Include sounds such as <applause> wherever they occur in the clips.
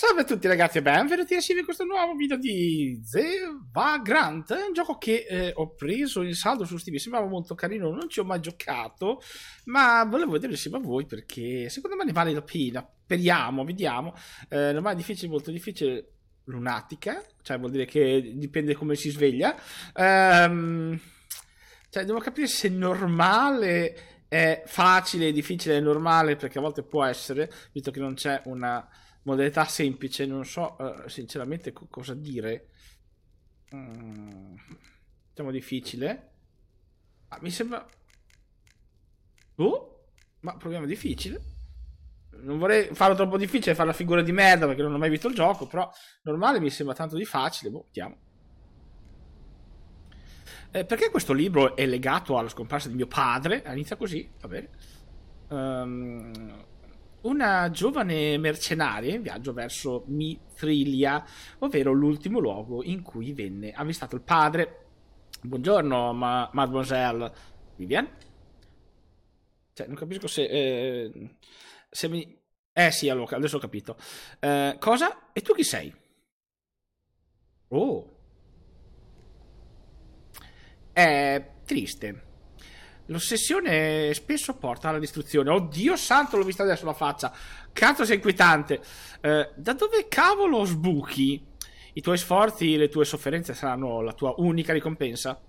Salve a tutti ragazzi e benvenuti assieme a questo nuovo video di The Vagrant, un gioco che eh, ho preso in saldo su Steam, sembrava molto carino, non ci ho mai giocato, ma volevo vedere insieme a voi perché secondo me ne vale la pena, speriamo, vediamo, eh, ormai è difficile, molto difficile, lunatica, cioè vuol dire che dipende come si sveglia, ehm, cioè devo capire se è normale è facile, difficile, è normale perché a volte può essere, visto che non c'è una modalità semplice, non so uh, sinceramente co- cosa dire. Mm, diciamo difficile. Ah, mi sembra... Oh, ma proviamo difficile. Non vorrei farlo troppo difficile, fare la figura di merda perché non ho mai visto il gioco, però normale mi sembra tanto di facile. Boh, vediamo. Eh, perché questo libro è legato alla scomparsa di mio padre? Ah, inizia così, va bene. Um, una giovane mercenaria in viaggio verso Mithrilia, ovvero l'ultimo luogo in cui venne avvistato il padre. Buongiorno, ma- mademoiselle Vivian. Cioè, non capisco se... Eh, se mi... Eh sì, allora, adesso ho capito. Eh, cosa? E tu chi sei? Oh. È eh, triste. L'ossessione spesso porta alla distruzione. Oddio santo, l'ho vista adesso la faccia. Cazzo, sei inquietante. Eh, da dove cavolo sbuchi? I tuoi sforzi, e le tue sofferenze saranno la tua unica ricompensa.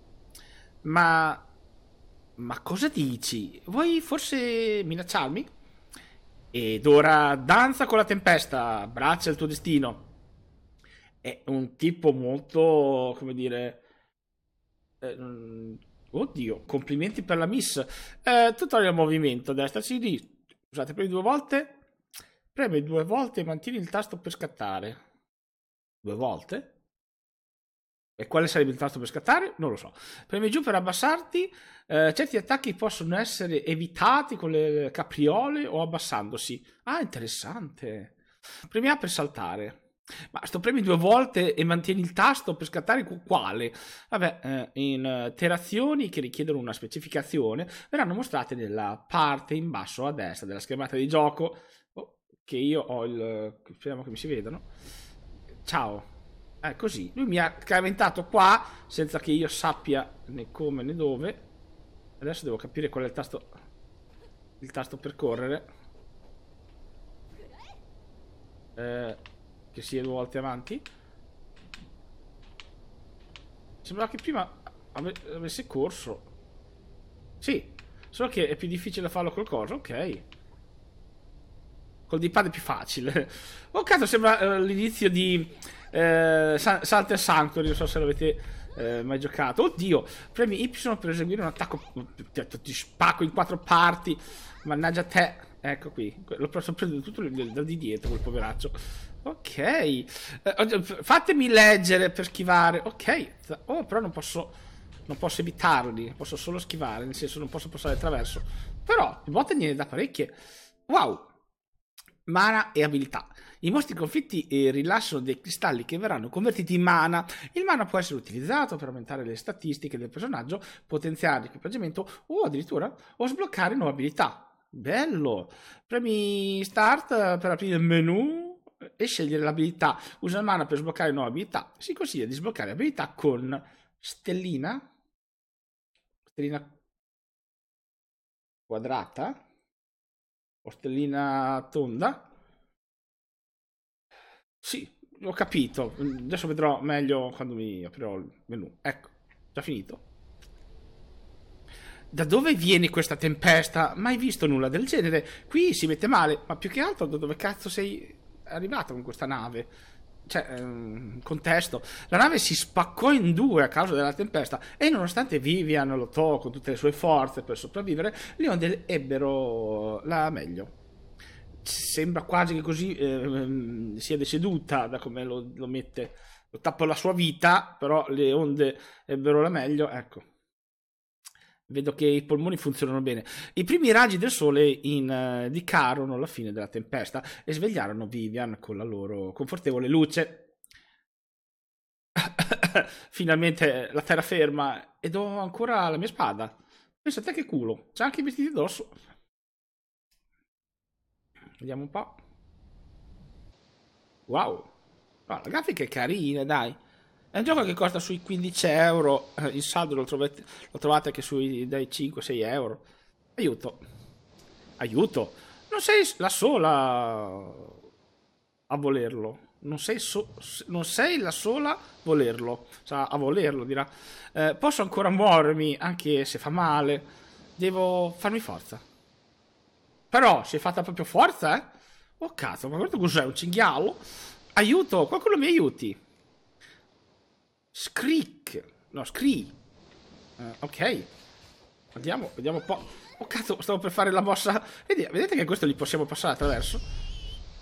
Ma. Ma cosa dici? Vuoi forse minacciarmi? Ed ora danza con la tempesta, braccia il tuo destino. È un tipo molto, come dire, eh, Oddio, complimenti per la miss. Eh, tutorial movimento, destra CD. Scusate, premi due volte. Premi due volte e mantieni il tasto per scattare. Due volte? E quale sarebbe il tasto per scattare? Non lo so. Premi giù per abbassarti. Eh, certi attacchi possono essere evitati con le capriole o abbassandosi. Ah, interessante. Premi A per saltare. Ma sto premi due volte e mantieni il tasto per scattare quale? Vabbè, eh, interazioni che richiedono una specificazione verranno mostrate nella parte in basso a destra della schermata di gioco. Oh, che io ho il. Speriamo che mi si vedano. Ciao. È eh, così. Lui mi ha caventato qua senza che io sappia né come né dove. Adesso devo capire qual è il tasto. Il tasto per correre. Eh che sia due volte avanti. Sembrava che prima ave- avesse corso. Sì, solo che è più difficile farlo col corso, ok. Col D-pad è più facile. <laughs> oh cazzo, sembra eh, l'inizio di eh, Salter Sanctuary, non so se l'avete eh, mai giocato. Oddio, premi Y per eseguire un attacco. Ti spacco in quattro parti. Mannaggia te. Ecco qui, l'ho preso preso tutto da di dietro quel poveraccio. Ok, eh, fatemi leggere per schivare. Ok, oh, però non posso. Non posso evitarli, posso solo schivare, nel senso non posso passare attraverso. Però di botte ne da parecchie. Wow! Mana e abilità. I mostri conflitti eh, rilasciano dei cristalli che verranno convertiti in mana. Il mana può essere utilizzato per aumentare le statistiche del personaggio, potenziare l'equipaggiamento o addirittura o sbloccare nuove abilità. Bello! Premi start per aprire il menu e scegliere l'abilità. Usa il mana per sbloccare nuove abilità. Si consiglia di sbloccare abilità con stellina, stellina quadrata o stellina tonda. Sì, ho capito. Adesso vedrò meglio quando mi aprirò il menu. Ecco, già finito. Da dove viene questa tempesta? Mai visto nulla del genere. Qui si mette male, ma più che altro da dove cazzo sei è arrivato con questa nave? Cioè, ehm, contesto, la nave si spaccò in due a causa della tempesta e nonostante Vivian lottò con tutte le sue forze per sopravvivere, le onde ebbero la meglio sembra quasi che così eh, sia deceduta da come lo, lo mette lo tappa la sua vita però le onde ebbero la meglio ecco Vedo che i polmoni funzionano bene. I primi raggi del sole in, uh, eh, dicarono alla fine della tempesta e svegliarono Vivian con la loro confortevole luce. <laughs> Finalmente eh, la terraferma ed ho ancora la mia spada. Pensate che culo, c'è anche i vestiti addosso. Vediamo un po'. Wow, oh, la grafica è carina, dai. È un gioco che costa sui 15 euro. Eh, il saldo lo trovate, lo trovate anche sui dai 5-6 euro. Aiuto. Aiuto. Non sei la sola a volerlo. Non sei, so, non sei la sola a volerlo. Cioè, a volerlo dirà. Eh, posso ancora muovermi anche se fa male. Devo farmi forza. Però si è fatta proprio forza, eh? Oh cazzo, ma questo cos'è? Un cinghialo? Aiuto, qualcuno mi aiuti. Screak. No, Scree. Uh, ok. Andiamo, vediamo un po'. Oh cazzo, stavo per fare la mossa. Vedete, vedete che questo li possiamo passare attraverso?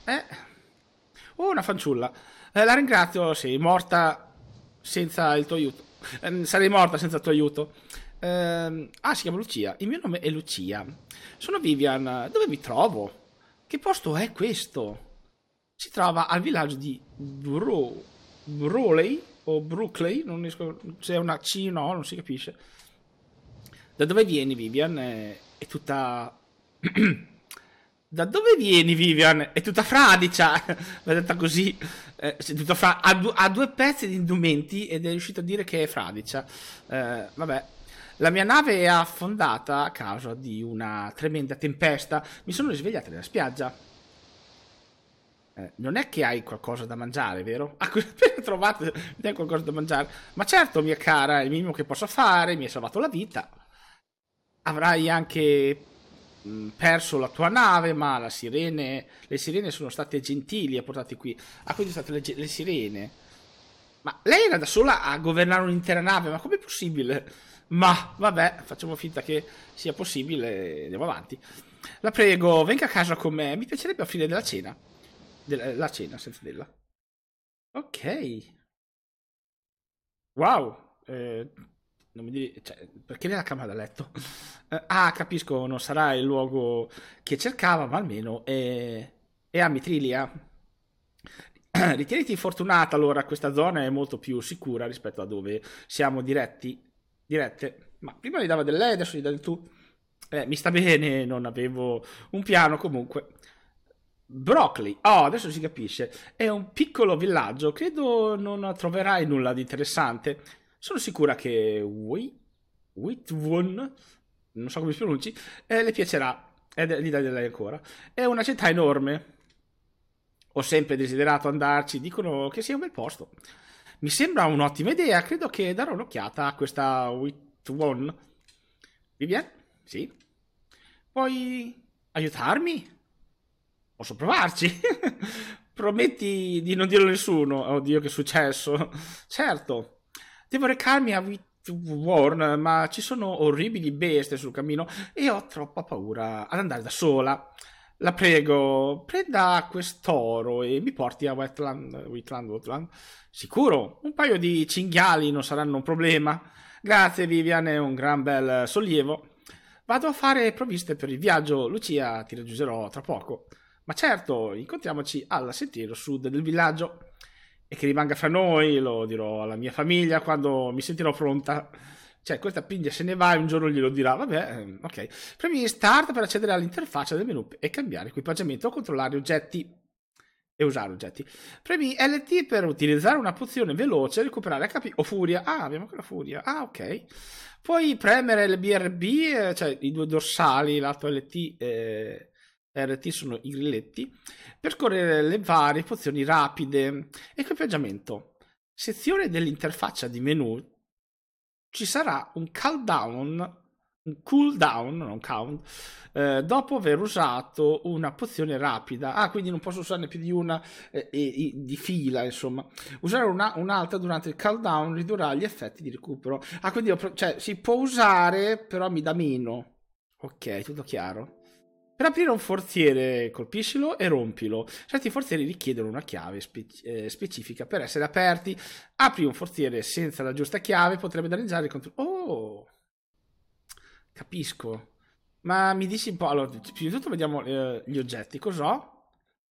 Eh. Oh, una fanciulla. Eh, la ringrazio, sei morta senza il tuo aiuto. Eh, sarei morta senza il tuo aiuto. Eh, ah, si chiama Lucia. Il mio nome è Lucia. Sono Vivian. Dove mi trovo? Che posto è questo? Si trova al villaggio di Bro... Broley o Brookley, non riesco, se è una C no, non si capisce. Da dove vieni Vivian? È, è tutta... <clears throat> da dove vieni Vivian? È tutta fradicia, l'ha <laughs> detta così, eh, tutta fra... ha, du... ha, due pezzi di indumenti ed è riuscito a dire che è fradicia. Eh, vabbè, la mia nave è affondata a causa di una tremenda tempesta, mi sono risvegliata nella spiaggia. Eh, non è che hai qualcosa da mangiare, vero? <laughs> Ah, appena trovato hai qualcosa da mangiare? Ma certo, mia cara, è il minimo che posso fare, mi hai salvato la vita. Avrai anche mm, perso la tua nave, ma sirene, le sirene sono state gentili a portarti qui. Ah, quindi sono state le, le sirene. Ma lei era da sola a governare un'intera nave, ma com'è possibile? Ma vabbè, facciamo finta che sia possibile e andiamo avanti. La prego, venga a casa con me, mi piacerebbe a fine della cena la cena senza della. Ok. Wow. Eh, non mi dire, cioè, perché nella camera da letto? <laughs> Eh, ah, capisco, non sarà il luogo che cercava, ma almeno è, è a Mitrilia. <clears throat> Ritieniti fortunata allora, questa zona è molto più sicura rispetto a dove siamo diretti. Dirette. Ma prima gli dava del lei, adesso gli dà del tu. Eh, mi sta bene, non avevo un piano comunque. Broccoli, oh, adesso si capisce, è un piccolo villaggio, credo non troverai nulla di interessante. Sono sicura che Wei, Witwon, non so come si pronunci, eh, le piacerà, ed eh, gli dai ancora. È una città enorme. Ho sempre desiderato andarci, dicono che sia un bel posto. Mi sembra un'ottima idea, credo che darò un'occhiata a questa Witwon. Vivian? Sì? Puoi aiutarmi? Posso provarci? <laughs> Prometti di non dirlo a nessuno. Oddio, che è successo. certo, devo recarmi a Warn, ma ci sono orribili bestie sul cammino e ho troppa paura ad andare da sola. La prego, prenda quest'oro e mi porti a Wetland, Wetland, Wetland. Sicuro, un paio di cinghiali non saranno un problema. Grazie Viviane, è un gran bel sollievo. Vado a fare provviste per il viaggio. Lucia, ti raggiungerò tra poco. Ma certo, incontriamoci alla Sentiero Sud del villaggio. E che rimanga fra noi, lo dirò alla mia famiglia quando mi sentirò pronta. Cioè, questa piglia se ne va e un giorno glielo dirà. Vabbè, ehm, ok. Premi Start per accedere all'interfaccia del menu e cambiare equipaggiamento o controllare oggetti e usare oggetti. Premi LT per utilizzare una pozione veloce e recuperare HP o furia. Ah, abbiamo quella furia. Ah, ok. Puoi premere il BRB, eh, cioè i due dorsali, lato LT e eh, RT sono i grilletti, percorrere le varie pozioni rapide, equipaggiamento. Ecco Sezione dell'interfaccia di menu ci sarà un countdown, un cooldown, non count, eh, dopo aver usato una pozione rapida. Ah, quindi non posso usarne più di una eh, di fila, insomma. Usare una, un'altra durante il countdown ridurrà gli effetti di recupero. Ah, quindi ho, cioè, si può usare, però mi dà meno. Ok, tutto chiaro. Per aprire un forziere, colpiscilo e rompilo. Certi forzieri richiedono una chiave spe- eh, specifica per essere aperti. Apri un forziere senza la giusta chiave, potrebbe danneggiare il controllo. Oh, capisco. Ma mi dici un po'. Allora, prima di tutto, vediamo eh, gli oggetti. Cos'ho?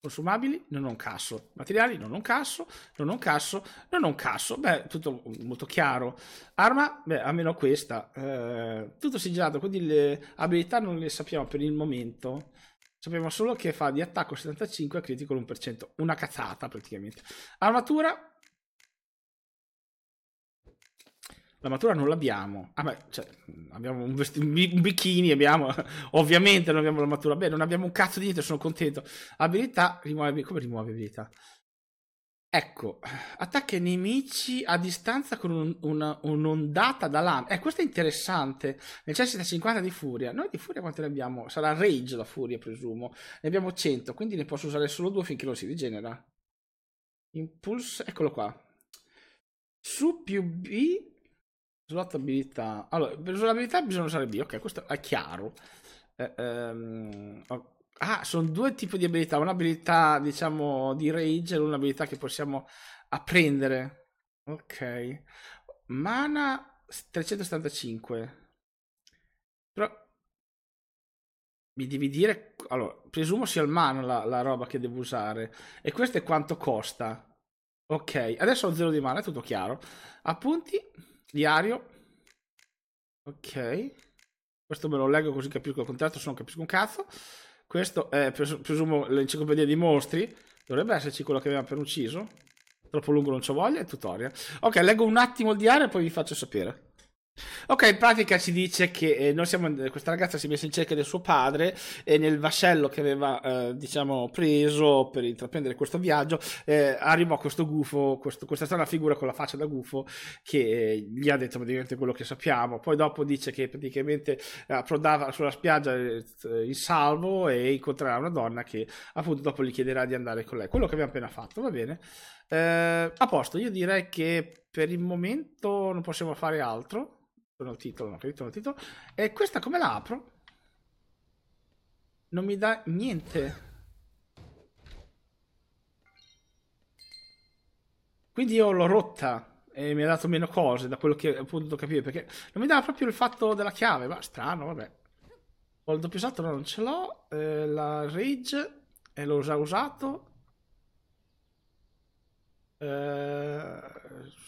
consumabili, non ho un cazzo, materiali, non ho un cazzo, non ho un cazzo, non ho un cazzo, beh, tutto molto chiaro, arma, beh, almeno questa, eh, tutto sigillato, quindi le abilità non le sappiamo per il momento, sappiamo solo che fa di attacco 75 e critico l'1%, una cazzata praticamente, armatura, la matura non l'abbiamo. Ah, beh, cioè, abbiamo un, vest- un, bikini, abbiamo, <laughs> ovviamente non abbiamo la matura. Beh, non abbiamo un cazzo di niente, sono contento. Abilità, rimuove, come rimuove abilità? Ecco, attacca i nemici a distanza con un, una, un'ondata da lama. Eh, questo è interessante. Necessita 50 di furia. Noi di furia quante ne abbiamo? Sarà rage la furia, presumo. Ne abbiamo 100, quindi ne posso usare solo due finché non si rigenera. Impulse, eccolo qua. Su più B Slot abilità. Allora, per usare l'abilità bisogna usare B. Ok, questo è chiaro. Eh, ehm, ok. Ah, sono due tipi di abilità. Un'abilità, diciamo, di rage e un'abilità che possiamo apprendere. Ok. Mana 375. Però... Mi devi dire... Allora, presumo sia il mana la, la roba che devo usare. E questo è quanto costa. Ok, adesso ho 0 di mana, è tutto chiaro. Appunti... Diario. Ok. Questo me lo leggo così capisco il contratto, se non capisco un cazzo. Questo è, presumo, l'enciclopedia dei mostri. Dovrebbe esserci quello che abbiamo appena ucciso. Troppo lungo non ci voglia, è tutorial. Ok, leggo un attimo il diario e poi vi faccio sapere. Ok, in pratica ci dice che eh, siamo, eh, questa ragazza si è messa in cerca del suo padre e nel vascello che aveva eh, diciamo, preso per intraprendere questo viaggio eh, arrivò questo gufo, questo, questa strana figura con la faccia da gufo che eh, gli ha detto praticamente quello che sappiamo. Poi dopo dice che praticamente approdava sulla spiaggia eh, in salvo e incontrerà una donna che appunto dopo gli chiederà di andare con lei. Quello che abbiamo appena fatto, va bene? a posto, io direi che per il momento non possiamo fare altro il titolo, non capito il titolo. E questa come la apro? Non mi dà niente. Quindi io l'ho rotta e mi ha dato meno cose da quello che ho potuto capire perché non mi dava proprio il fatto della chiave, ma strano, vabbè. Ho il doppio salto, no, non ce l'ho. Eh, la Rage e l'ho già usato. Eh,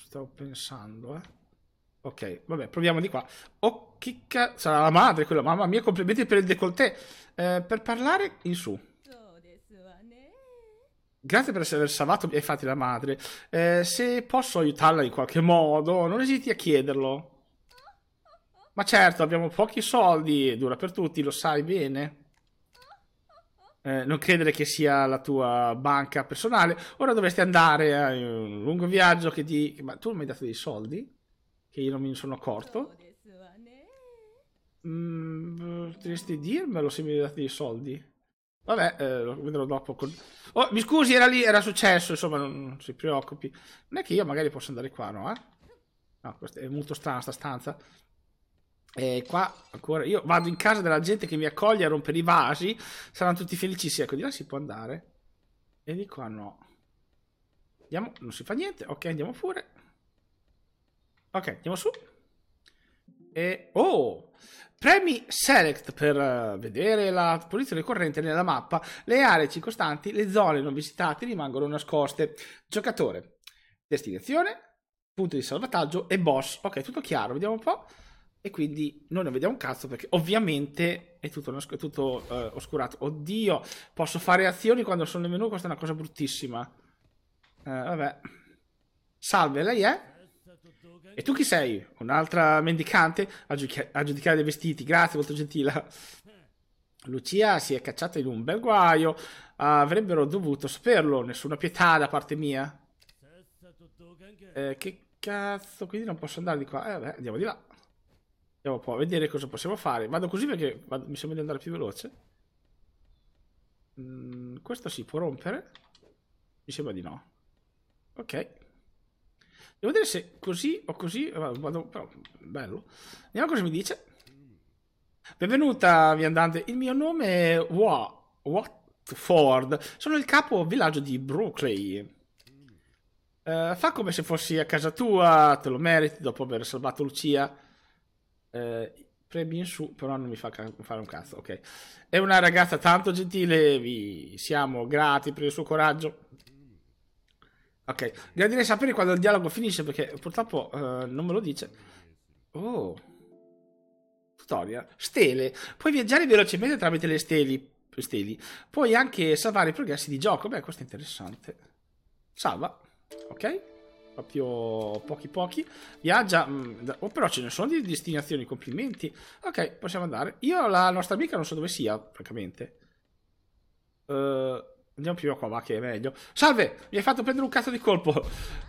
stavo pensando, eh. Ok, vabbè, proviamo di qua. Oh, chicca, sarà la madre quella, mamma mia, complimenti per il décolleté. Eh, per parlare in su. Grazie per aver salvato e fatti la madre. Eh, se posso aiutarla in qualche modo, non esiti a chiederlo. Ma certo, abbiamo pochi soldi, dura per tutti, lo sai bene. Eh, non credere che sia la tua banca personale. Ora dovresti andare a eh, un lungo viaggio che ti... Ma tu non mi hai dato dei soldi? che io non mi sono accorto. Mm, potresti dirmelo se mi date dei soldi? Vabbè, eh, lo vedrò dopo. Con... Oh, mi scusi, era lì, era successo, insomma, non, non, si preoccupi. Non è che io magari posso andare qua, no? Eh? No, è molto strana sta stanza. E qua ancora io vado in casa della gente che mi accoglie a rompere i vasi. Saranno tutti felicissimi. Ecco, di là si può andare. E di qua no. Andiamo, non si fa niente. Ok, andiamo pure. Ok, andiamo su. E oh, premi Select per eh, vedere la posizione corrente nella mappa. Le aree circostanti, le zone non visitate rimangono nascoste. Giocatore, destinazione, punto di salvataggio e boss. Ok, tutto chiaro, vediamo un po'. E quindi noi non vediamo un cazzo perché ovviamente è tutto, è tutto uh, oscurato. Oddio, posso fare azioni quando sono nel menu, questa è una cosa bruttissima. Uh, vabbè. Salve, lei è? E tu chi sei? Un'altra mendicante? A, giudicare dei vestiti, grazie, molto gentile. Lucia si è cacciata in un bel guaio. Avrebbero dovuto saperlo, nessuna pietà da parte mia. Eh, che cazzo, quindi non posso andare di qua. Eh, beh, andiamo di là. Andiamo un po' a vedere cosa possiamo fare. Vado così perché vado, mi sembra di andare più veloce. Mm, questo si può rompere? Mi sembra di no. Ok. Devo vedere se così o così. Eh, vado, però, bello. Vediamo cosa mi dice. Benvenuta, viandante. Il mio nome è Wa, Watford. Sono il capo villaggio di Brooklyn. Uh, fa come se fossi a casa tua, te lo meriti dopo aver salvato Lucia. Uh, premi in su, però non mi fa ca- fare un cazzo, ok. È una ragazza tanto gentile, vi siamo grati per il suo coraggio. Ok, gradirei sapere quando il dialogo finisce perché purtroppo uh, non me lo dice. Oh. Storia. Stele. Puoi viaggiare velocemente tramite le steli. steli. Puoi anche salvare i progressi di gioco. Beh, questo è interessante. Salva. Ok. Proprio pochi pochi. Viaggia. Mm, oh, però ce ne sono di destinazioni. Complimenti. Ok, possiamo andare. Io la nostra amica non so dove sia, francamente. Ehm... Uh Andiamo più a qua, va che è meglio. Salve, mi hai fatto prendere un cazzo di colpo.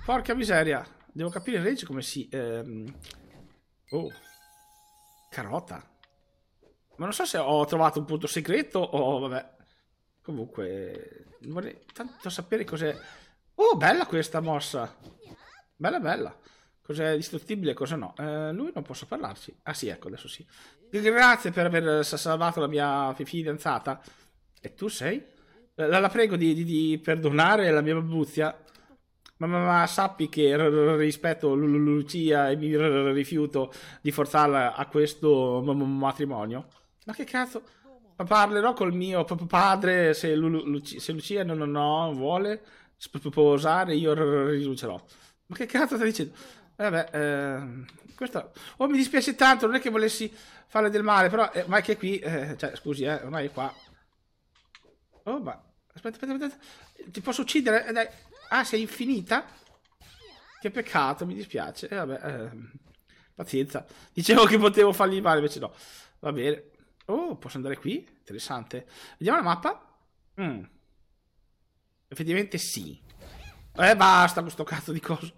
Porca miseria. Devo capire in range come si... Ehm... Oh. Carota. Ma non so se ho trovato un punto segreto o... Vabbè. Comunque... Vorrei tanto sapere cos'è... Oh, bella questa mossa. Bella, bella. Cos'è distruttibile e cosa no. Eh, lui non posso parlarci. Ah sì, ecco, adesso sì. Grazie per aver salvato la mia fidanzata. E tu sei? Eh, la, la prego di, di, di, perdonare la mia babbuzia. Ma, ma, ma sappi che r- r- rispetto l- Lucia e mi r- rifiuto di forzarla a questo m- m- matrimonio. Ma che cazzo? Ma parlerò col mio p- padre se, Lu- Lu- se Lucia non no, no, vuole sposare io rinuncerò. Ma che cazzo stai dicendo? Eh, vabbè, eh, questa... Oh, mi dispiace tanto, non è che volessi fare del male, però eh, ma è che qui, eh, cioè, scusi, eh, ormai è qua. Oh, ma... Aspetta, aspetta, aspetta. Ti posso uccidere? Eh, dai. Ah, sei infinita? Che peccato, mi dispiace. Eh, vabbè, eh, pazienza. Dicevo che potevo fargli male, invece no. Va bene. Oh, posso andare qui? Interessante. Vediamo la mappa. Mm. Effettivamente sì. Eh, basta questo cazzo di coso.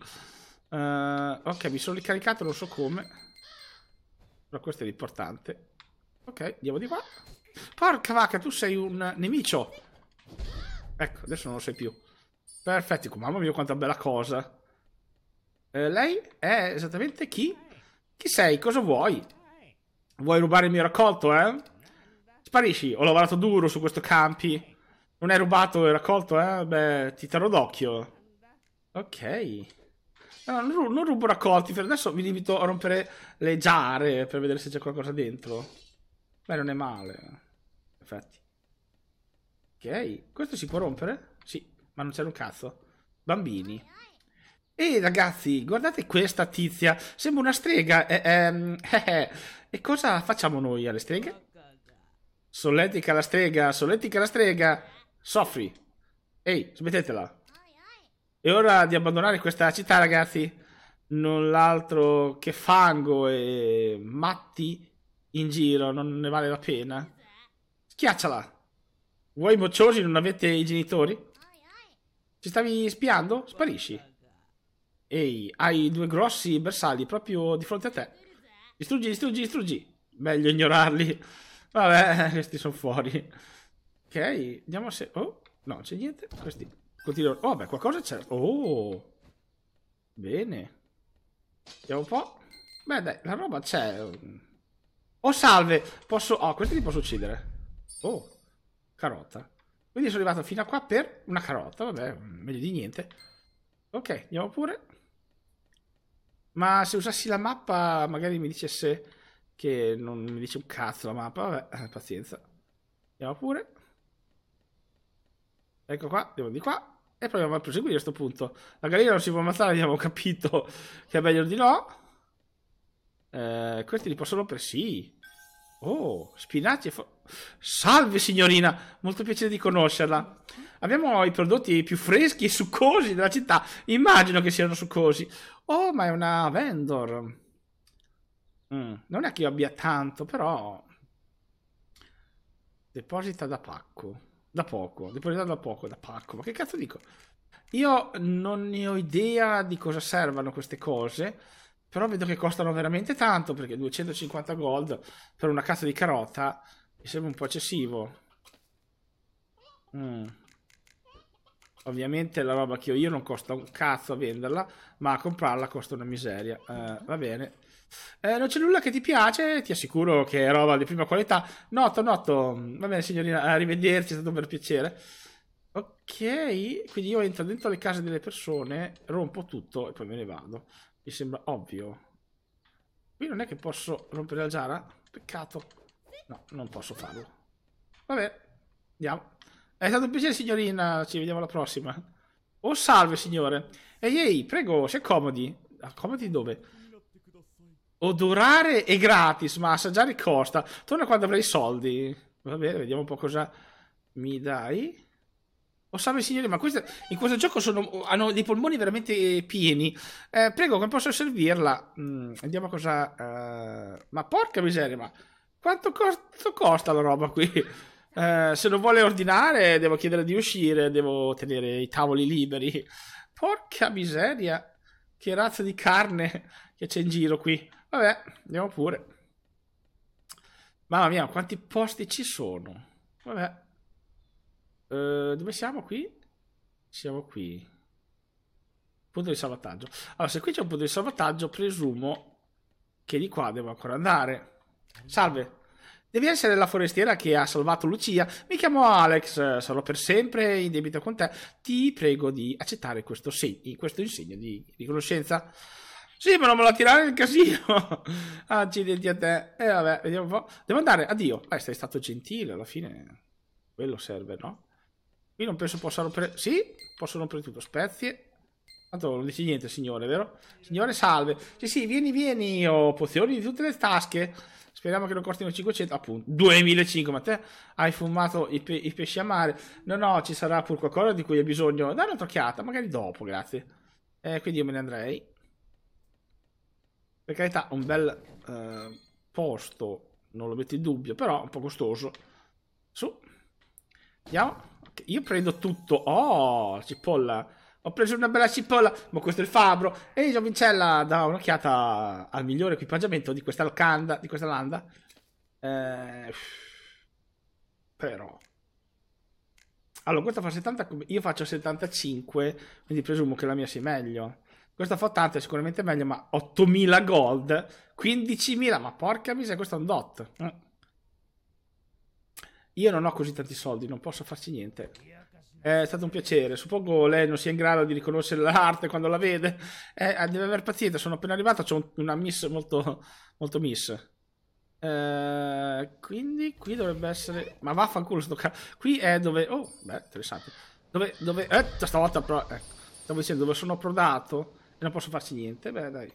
Uh, eh, ok, mi sono ricaricato, non so come. Però questo è l'importante. Ok, andiamo di qua. Porca vacca, tu sei un nemico. Ecco, adesso non lo sai più. Perfetto, mamma mia quanta bella cosa. Eh, lei è esattamente chi? Chi sei? Cosa vuoi? Vuoi rubare il mio raccolto, eh? Sparisci, ho lavorato duro su questo campi. Non hai rubato il raccolto, eh? Beh, ti terrò d'occhio. Ok. No, non, non rubo raccolti, per adesso mi limito a rompere le giare per vedere se c'è qualcosa dentro. Beh, non è male. Infatti. Ok, questo si può rompere? Sì, ma non c'è un cazzo. Bambini. Ehi ragazzi, guardate questa tizia, sembra una strega. Eh, ehm, <laughs> eh, eh. E cosa facciamo noi alle streghe? Solletica la strega, solletica la strega. Soffri. Ehi, smettetela. È ora di abbandonare questa città, ragazzi. Non l'altro che fango e matti in giro, non ne vale la pena. Schiacciala. Voi mocciosi non avete i genitori? Ci stavi spiando? Sparisci. Ehi, hai due grossi bersagli proprio di fronte a te. Distruggi, distruggi, distruggi. Meglio ignorarli. Vabbè, questi sono fuori. Ok, andiamo a se... Oh, no, c'è niente. Questi continuano... Oh, beh, qualcosa c'è. Oh. Bene. Vediamo un po'. Beh, dai, la roba c'è. Oh, salve. Posso... Oh, questi li posso uccidere. Oh carota. Quindi sono arrivato fino a qua per una carota, vabbè, meglio di niente. Ok, andiamo pure. Ma se usassi la mappa magari mi dicesse che non mi dice un cazzo la mappa, vabbè, eh, pazienza. Andiamo pure. Ecco qua, andiamo di qua. E proviamo a proseguire a questo punto. La galera non si può ammazzare, abbiamo capito che è meglio di no. Eh, questi li posso rompere? Sì. Oh, spinaci e fo- Salve signorina, molto piacere di conoscerla. Abbiamo i prodotti più freschi e succosi della città. Immagino che siano succosi. Oh, ma è una vendor. Mm, non è che io abbia tanto, però... Deposita da pacco. Da poco. Deposita da poco, da pacco. Ma che cazzo dico? Io non ne ho idea di cosa servano queste cose però vedo che costano veramente tanto perché 250 gold per una cazzo di carota mi sembra un po' eccessivo. Mm. Ovviamente la roba che ho io non costa un cazzo a venderla, ma a comprarla costa una miseria. Eh, va bene. Eh, non c'è nulla che ti piace, ti assicuro che è roba di prima qualità. Noto, noto. Va bene, signorina, arrivederci, è stato un bel piacere. Ok, quindi io entro dentro le case delle persone, rompo tutto e poi me ne vado. Mi sembra ovvio. Qui non è che posso rompere la giara? Peccato. No, non posso farlo. Vabbè, andiamo. È stato un piacere, signorina. Ci vediamo alla prossima. Oh, salve, signore. Ehi, ehi, prego, si accomodi. Accomodi dove? Odorare è gratis, ma assaggiare costa. Torna quando avrai i soldi. Va bene, vediamo un po' cosa mi dai. Oh, salve signori, ma questa, in questo gioco sono, hanno dei polmoni veramente eh, pieni. Eh, prego, come posso servirla? Mm, andiamo a cosa... Uh, ma porca miseria, ma quanto, costo, costa la roba qui? Uh, se non vuole ordinare, devo chiedere di uscire, devo tenere i tavoli liberi. Porca miseria, che razza di carne che c'è in giro qui. Vabbè, andiamo pure. Mamma mia, quanti posti ci sono. Vabbè. Eh, dove siamo qui? Siamo qui. Punto di salvataggio. Allora, se qui c'è un punto di salvataggio, presumo che di qua devo ancora andare. Salve. Devi essere la forestiera che ha salvato Lucia. Mi chiamo Alex, sarò per sempre in debito con te. Ti prego di accettare questo, seg- questo insegno di riconoscenza. Sì, ma non me la tirare nel casino. Accidenti <laughs> ah, a te. E eh, vabbè, vediamo un po'. Devo andare, addio. Beh, sei stato gentile alla fine. Quello serve, no? Qui non penso possa rompere... Sì, posso rompere tutto. Spezie. Tanto non dici niente, signore, vero? Signore, salve. Sì, sì, vieni, vieni. Ho pozioni di tutte le tasche. Speriamo che non costino 500, appunto, 2005, ma te hai fumato i, pe i, pesci a mare. No, no, ci sarà pur qualcosa di cui hai bisogno. Dai un'altra occhiata, magari dopo, grazie. Eh, quindi io me ne andrei. Per carità, un bel eh, posto, non lo metto in dubbio, però un po' costoso. Su, andiamo. Io prendo tutto. Oh, cipolla. Ho preso una bella cipolla, ma questo è il fabbro. E Giovincella dà un'occhiata al migliore equipaggiamento di questa landa. Di questa landa. Eh, però. Allora, questa fa 70, io faccio 75, quindi presumo che la mia sia meglio. Questa fa 80, è sicuramente meglio, ma 8000 gold, 15000, ma porca miseria, questo è un dot. Eh. Io non ho così tanti soldi, non posso farci niente. È stato un piacere. Suppongo lei non sia in grado di riconoscere l'arte quando la vede. Eh, ah, deve aver pazienza, sono appena arrivato, c'ho una miss molto, molto miss. Eh, quindi qui dovrebbe essere... Ma vaffanculo sto cazzo. Qui è dove... Oh, beh, interessante. Dove... dove... Eh, stavolta però... Eh, ecco, stavo dicendo, dove sono prodato e non posso farci niente. Beh, dai.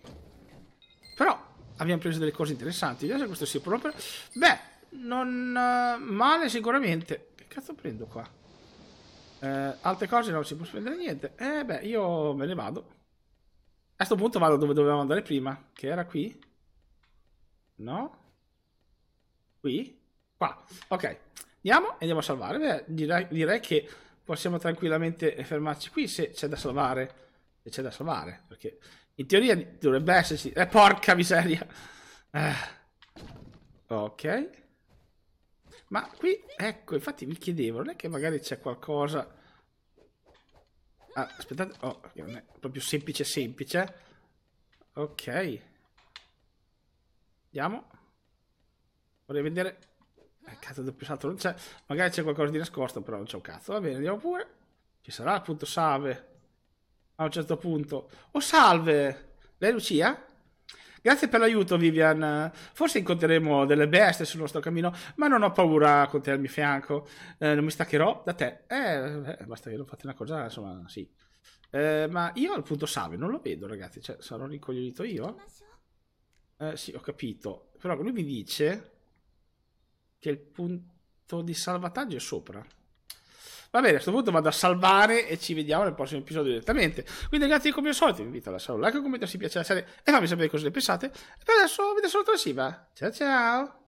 Però abbiamo preso delle cose interessanti. Vediamo se questo sia proprio... Beh non eh, male sicuramente. Che cazzo prendo qua? Eh, altre cose non si può spendere niente. Eh beh, io me ne vado. A questo punto vado dove dovevamo andare prima, che era qui. No? Qui? Qua. Ok. Andiamo e andiamo a salvare. Beh, direi, direi che possiamo tranquillamente fermarci qui se c'è da salvare. Se c'è da salvare, perché in teoria dovrebbe esserci... Eh, porca miseria! Eh. Ok. Ma qui, ecco, infatti mi chiedevo, non è che magari c'è qualcosa... Ah, aspettate, oh, non è proprio semplice semplice. Ok. Andiamo. Vorrei vedere... Eh, cazzo, doppio salto non c'è. Magari c'è qualcosa di nascosto, però non c'è un cazzo. Va bene, andiamo pure. Ci sarà appunto salve. A un certo punto. Oh, salve! Lei è Lucia? Grazie per l'aiuto, Vivian. Forse incontreremo delle bestie sul nostro cammino, ma non ho paura con te al mio fianco. Eh, non mi staccherò da te. Eh, eh basta che non fate una cosa, insomma, sì. Eh, ma io al punto save non lo vedo, ragazzi. Cioè, sarò rincoglionito io? Eh, sì, ho capito. Però lui mi dice che il punto di salvataggio è sopra. Va bene, a questo punto vado a salvare e ci vediamo nel prossimo episodio direttamente. Quindi ragazzi, come al solito, vi invito a lasciare un like, un commento se vi piace la serie e fammi sapere cosa ne pensate. E per adesso vi do solo la Ciao ciao!